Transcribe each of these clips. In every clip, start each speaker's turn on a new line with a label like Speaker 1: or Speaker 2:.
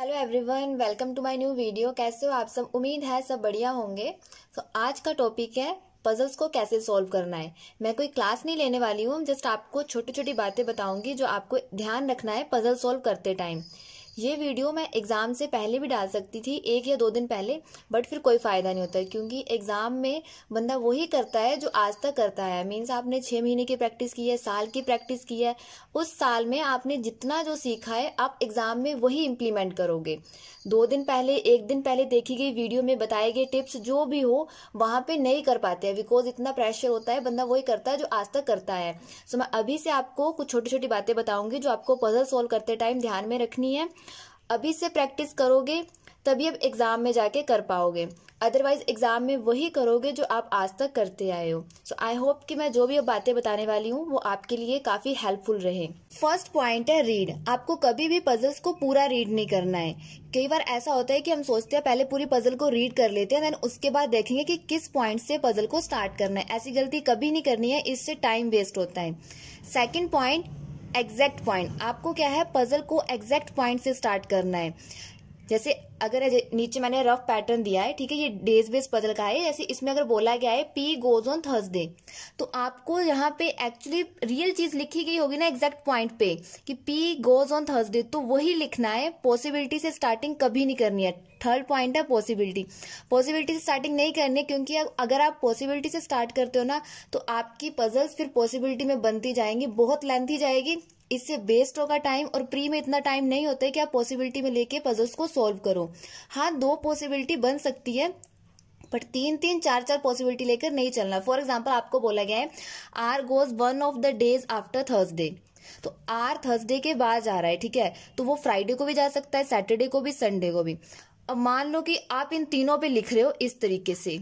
Speaker 1: hello everyone welcome to my new video कैसे हो आप सब उम्मीद है सब बढ़िया होंगे तो आज का टॉपिक है पजल्स को कैसे सॉल्व करना है मैं कोई क्लास नहीं लेने वाली हूँ जस्ट आपको छोटी छोटी बातें बताऊंगी जो आपको ध्यान रखना है पजल सॉल्व करते टाइम ये वीडियो मैं एग्ज़ाम से पहले भी डाल सकती थी एक या दो दिन पहले बट फिर कोई फ़ायदा नहीं होता है क्योंकि एग्ज़ाम में बंदा वही करता है जो आज तक करता है मीन्स आपने छः महीने की प्रैक्टिस की है साल की प्रैक्टिस की है उस साल में आपने जितना जो सीखा है आप एग्ज़ाम में वही इम्प्लीमेंट करोगे दो दिन पहले एक दिन पहले देखी गई वीडियो में बताए गए टिप्स जो भी हो वहाँ पे नहीं कर पाते हैं बिकॉज इतना प्रेशर होता है बंदा वही करता है जो आज तक करता है सो so, मैं अभी से आपको कुछ छोटी छोटी बातें बताऊंगी जो आपको पजल सॉल्व करते टाइम ध्यान में रखनी है अभी से प्रैक्टिस करोगे तभी आप एग्ज़ाम में जाके कर पाओगे अदरवाइज एग्ज़ाम में वही करोगे जो आप आज तक करते आए हो सो आई होप कि मैं जो भी अब बातें बताने वाली हूँ वो आपके लिए काफ़ी हेल्पफुल रहे फर्स्ट पॉइंट है रीड आपको कभी भी पजल्स को पूरा रीड नहीं करना है कई बार ऐसा होता है कि हम सोचते हैं पहले पूरी पजल को रीड कर लेते हैं देन उसके बाद देखेंगे कि किस पॉइंट से पजल को स्टार्ट करना है ऐसी गलती कभी नहीं करनी है इससे टाइम वेस्ट होता है सेकेंड पॉइंट एग्जैक्ट पॉइंट आपको क्या है पजल को एग्जैक्ट पॉइंट से स्टार्ट करना है जैसे अगर नीचे मैंने रफ पैटर्न दिया है ठीक है ये डेज बेस पजल का है जैसे इसमें अगर बोला गया है पी गोज ऑन थर्सडे तो आपको यहाँ पे एक्चुअली रियल चीज लिखी गई होगी ना एग्जैक्ट पॉइंट पे कि पी गोज ऑन थर्सडे तो वही लिखना है पॉसिबिलिटी से स्टार्टिंग कभी नहीं करनी है थर्ड पॉइंट है पॉसिबिलिटी पॉसिबिलिटी से स्टार्टिंग नहीं करनी क्योंकि अगर आप पॉसिबिलिटी से स्टार्ट करते हो ना तो आपकी पजल्स फिर पॉसिबिलिटी में बनती जाएंगी बहुत लेंथी जाएगी इससे वेस्ट होगा टाइम और प्री में इतना टाइम नहीं होता है कि आप पॉसिबिलिटी में लेके पजल्स को सॉल्व करो हाँ दो पॉसिबिलिटी बन सकती है बट तीन तीन चार चार पॉसिबिलिटी लेकर नहीं चलना फॉर एग्जाम्पल आपको बोला गया है R goes one of the days after Thursday तो आर थर्सडे के बाद जा रहा है ठीक है तो वो फ्राइडे को भी जा सकता है सैटरडे को भी संडे को भी अब मान लो कि आप इन तीनों पे लिख रहे हो इस तरीके से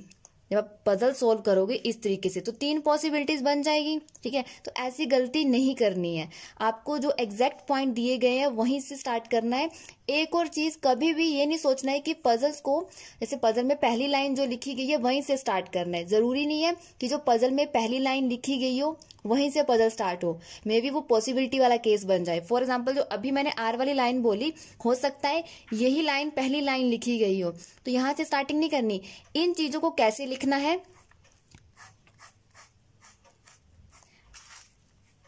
Speaker 1: जब आप पजल सोल्व करोगे इस तरीके से तो तीन पॉसिबिलिटीज बन जाएगी ठीक है तो ऐसी गलती नहीं करनी है आपको जो एग्जैक्ट पॉइंट दिए गए हैं वहीं से स्टार्ट करना है एक और चीज कभी भी ये नहीं सोचना है कि पजल्स को जैसे पजल में पहली लाइन जो लिखी गई है वहीं से स्टार्ट करना है जरूरी नहीं है कि जो पजल में पहली लाइन लिखी गई हो वहीं से पजल स्टार्ट हो मे बी वो पॉसिबिलिटी वाला केस बन जाए फॉर एग्जाम्पल जो अभी मैंने आर वाली लाइन बोली हो सकता है यही लाइन पहली लाइन लिखी गई हो तो यहाँ से स्टार्टिंग नहीं करनी इन चीज़ों को कैसे लिखना है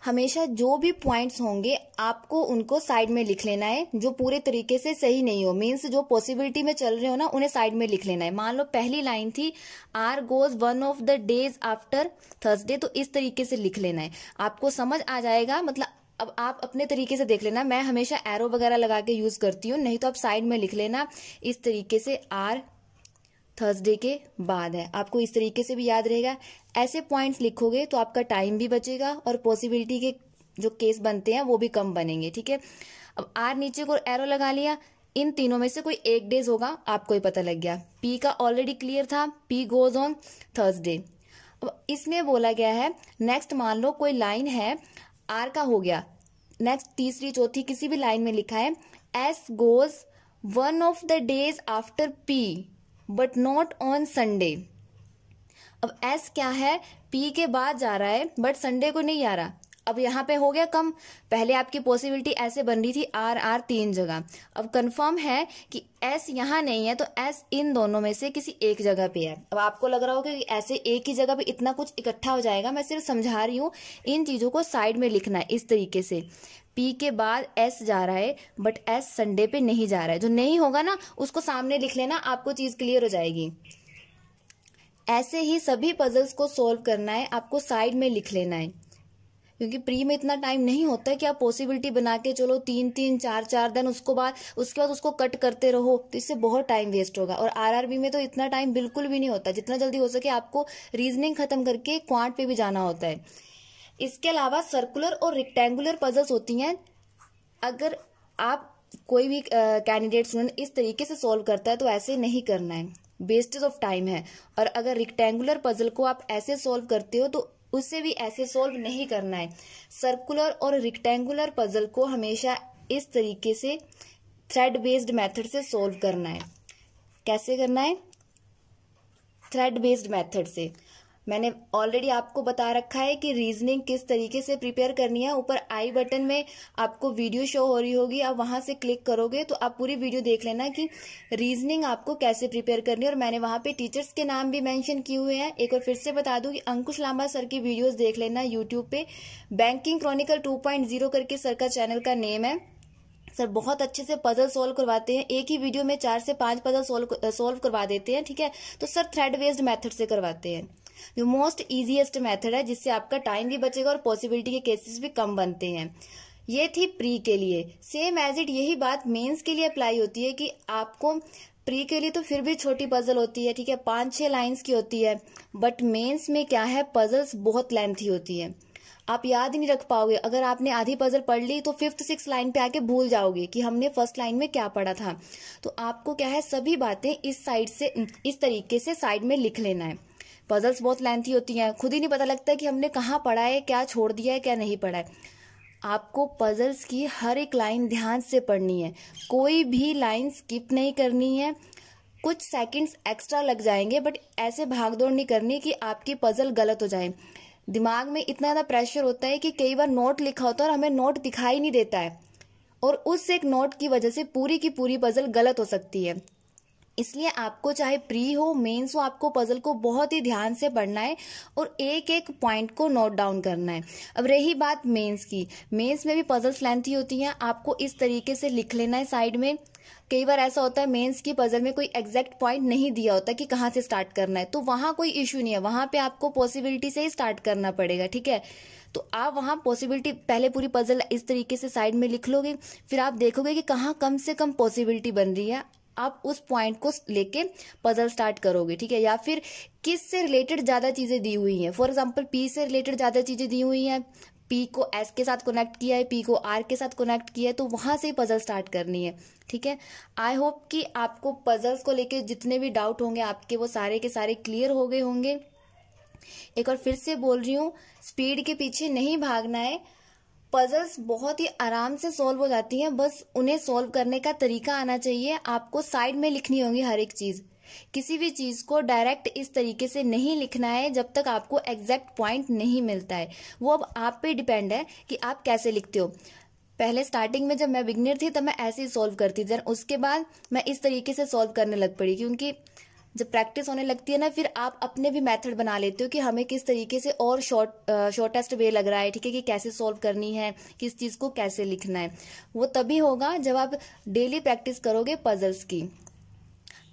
Speaker 1: हमेशा जो भी पॉइंट्स होंगे आपको उनको साइड में लिख लेना है जो पूरे तरीके से सही नहीं हो मीन्स जो पॉसिबिलिटी में चल रहे हो ना उन्हें साइड में लिख लेना है मान लो पहली लाइन थी R goes one of the days after Thursday तो इस तरीके से लिख लेना है आपको समझ आ जाएगा मतलब अब आप अपने तरीके से देख लेना मैं हमेशा एरो वगैरह लगा के यूज करती हूँ नहीं तो आप साइड में लिख लेना इस तरीके से आर थर्सडे के बाद है आपको इस तरीके से भी याद रहेगा ऐसे पॉइंट्स लिखोगे तो आपका टाइम भी बचेगा और पॉसिबिलिटी के जो केस बनते हैं वो भी कम बनेंगे ठीक है अब आर नीचे को एरो लगा लिया इन तीनों में से कोई एक डेज होगा आपको ही पता लग गया पी का ऑलरेडी क्लियर था पी गोज ऑन थर्सडे अब इसमें बोला गया है नेक्स्ट मान लो कोई लाइन है आर का हो गया नेक्स्ट तीसरी चौथी किसी भी लाइन में लिखा है S goes one of the days after P but not on Sunday अब एस क्या है पी के बाद जा रहा है बट संडे को नहीं आ रहा अब यहाँ पे हो गया कम पहले आपकी पॉसिबिलिटी ऐसे बन रही थी आर आर तीन जगह अब कंफर्म है कि एस यहाँ नहीं है तो एस इन दोनों में से किसी एक जगह पे है अब आपको लग रहा होगा कि ऐसे एक ही जगह पे इतना कुछ इकट्ठा हो जाएगा मैं सिर्फ समझा रही हूँ इन चीज़ों को साइड में लिखना है इस तरीके से पी के बाद एस जा रहा है बट एस संडे पे नहीं जा रहा है जो नहीं होगा ना उसको सामने लिख लेना आपको चीज क्लियर हो जाएगी ऐसे ही सभी पजल्स को सोल्व करना है आपको साइड में लिख लेना है क्योंकि प्री में इतना टाइम नहीं होता है कि आप पॉसिबिलिटी बना के चलो तीन तीन चार चार दिन उसको बाद उसके बाद उसको कट करते रहो तो इससे बहुत टाइम वेस्ट होगा और आरआरबी में तो इतना टाइम बिल्कुल भी नहीं होता जितना जल्दी हो सके आपको रीजनिंग खत्म करके क्वांट पे भी जाना होता है इसके अलावा सर्कुलर और रेक्टेंगुलर पजल्स होती हैं अगर आप कोई भी कैंडिडेट स्टूडेंट इस तरीके से सॉल्व करता है तो ऐसे नहीं करना है वेस्टेज ऑफ टाइम है और अगर रिक्टेंगुलर पजल को आप ऐसे सॉल्व करते हो तो उसे भी ऐसे सॉल्व नहीं करना है सर्कुलर और रिक्टेंगुलर पजल को हमेशा इस तरीके से थ्रेड बेस्ड मेथड से सॉल्व करना है कैसे करना है थ्रेड बेस्ड मेथड से मैंने ऑलरेडी आपको बता रखा है कि रीजनिंग किस तरीके से प्रिपेयर करनी है ऊपर आई बटन में आपको वीडियो शो हो रही होगी आप वहां से क्लिक करोगे तो आप पूरी वीडियो देख लेना कि रीजनिंग आपको कैसे प्रिपेयर करनी है और मैंने वहां पे टीचर्स के नाम भी मेंशन किए हुए हैं एक बार फिर से बता दूं कि अंकुश लांबा सर की वीडियोज देख लेना यूट्यूब पे बैंकिंग क्रॉनिकल टू करके सर का चैनल का नेम है सर बहुत अच्छे से पजल सोल्व करवाते हैं एक ही वीडियो में चार से पांच पजल सोल्व सोल्व करवा देते हैं ठीक है तो सर थ्रेड बेस्ड मेथड से करवाते हैं जो मोस्ट इजीएस्ट मेथड है जिससे आपका टाइम भी बचेगा और पॉसिबिलिटी के केसेस भी कम बनते हैं ये थी प्री के लिए सेम एज इट यही बात मेंस के लिए अप्लाई होती है कि आपको प्री के लिए तो फिर भी छोटी पजल होती है ठीक है पांच छह लाइंस की होती है बट मेंस में क्या है पजल्स बहुत लेंथी होती है आप याद नहीं रख पाओगे अगर आपने आधी पजल पढ़ ली तो फिफ्थ सिक्स लाइन पे आके भूल जाओगे कि हमने फर्स्ट लाइन में क्या पढ़ा था तो आपको क्या है सभी बातें इस साइड से इस तरीके से साइड में लिख लेना है पजल्स बहुत लेंथी होती हैं खुद ही नहीं पता लगता कि हमने कहाँ पढ़ा है क्या छोड़ दिया है क्या नहीं पढ़ा है आपको पजल्स की हर एक लाइन ध्यान से पढ़नी है कोई भी लाइन स्किप नहीं करनी है कुछ सेकंड्स एक्स्ट्रा लग जाएंगे बट ऐसे भाग दौड़ नहीं करनी कि आपकी पजल गलत हो जाए दिमाग में इतना ज़्यादा प्रेशर होता है कि कई बार नोट लिखा होता है और हमें नोट दिखाई नहीं देता है और उस एक नोट की वजह से पूरी की पूरी पजल गलत हो सकती है इसलिए आपको चाहे प्री हो मेंस हो आपको पजल को बहुत ही ध्यान से पढ़ना है और एक एक पॉइंट को नोट डाउन करना है अब रही बात मेंस की मेंस में भी पजल्स लेंथी होती हैं आपको इस तरीके से लिख लेना है साइड में कई बार ऐसा होता है मेंस की पजल में कोई एग्जैक्ट पॉइंट नहीं दिया होता कि कहाँ से स्टार्ट करना है तो वहाँ कोई इश्यू नहीं है वहाँ पे आपको पॉसिबिलिटी से ही स्टार्ट करना पड़ेगा ठीक है तो आप वहाँ पॉसिबिलिटी पहले पूरी पजल इस तरीके से साइड में लिख लोगे फिर आप देखोगे कि कहाँ कम से कम पॉसिबिलिटी बन रही है आप उस पॉइंट को लेके पजल स्टार्ट करोगे ठीक है या फिर किस से रिलेटेड ज़्यादा चीज़ें दी हुई हैं फॉर एग्जाम्पल पी से रिलेटेड ज़्यादा चीज़ें दी हुई हैं पी को एस के साथ कनेक्ट किया है पी को आर के साथ कनेक्ट किया है तो वहाँ से ही पजल स्टार्ट करनी है ठीक है आई होप कि आपको पजल्स को लेके जितने भी डाउट होंगे आपके वो सारे के सारे क्लियर हो गए होंगे एक और फिर से बोल रही हूँ स्पीड के पीछे नहीं भागना है पजल्स बहुत ही आराम से सॉल्व हो जाती हैं बस उन्हें सॉल्व करने का तरीका आना चाहिए आपको साइड में लिखनी होगी हर एक चीज़ किसी भी चीज़ को डायरेक्ट इस तरीके से नहीं लिखना है जब तक आपको एग्जैक्ट पॉइंट नहीं मिलता है वो अब आप पे डिपेंड है कि आप कैसे लिखते हो पहले स्टार्टिंग में जब मैं बिगनर थी तब मैं ऐसे ही सॉल्व करती थी उसके बाद मैं इस तरीके से सॉल्व करने लग पड़ी क्योंकि जब प्रैक्टिस होने लगती है ना फिर आप अपने भी मेथड बना लेते हो कि हमें किस तरीके से और शॉर्ट शॉर्टेस्ट वे लग रहा है ठीक है कि कैसे सॉल्व करनी है किस चीज़ को कैसे लिखना है वो तभी होगा जब आप डेली प्रैक्टिस करोगे पजल्स की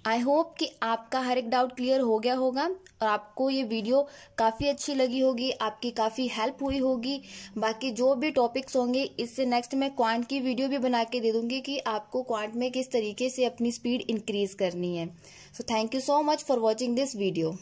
Speaker 1: आई होप कि आपका हर एक डाउट क्लियर हो गया होगा और आपको ये वीडियो काफ़ी अच्छी लगी होगी आपकी काफ़ी हेल्प हुई होगी बाकी जो भी टॉपिक्स होंगे इससे नेक्स्ट मैं क्वांट की वीडियो भी बना के दे दूंगी कि आपको क्वांट में किस तरीके से अपनी स्पीड इंक्रीज करनी है so thank you so much for watching this video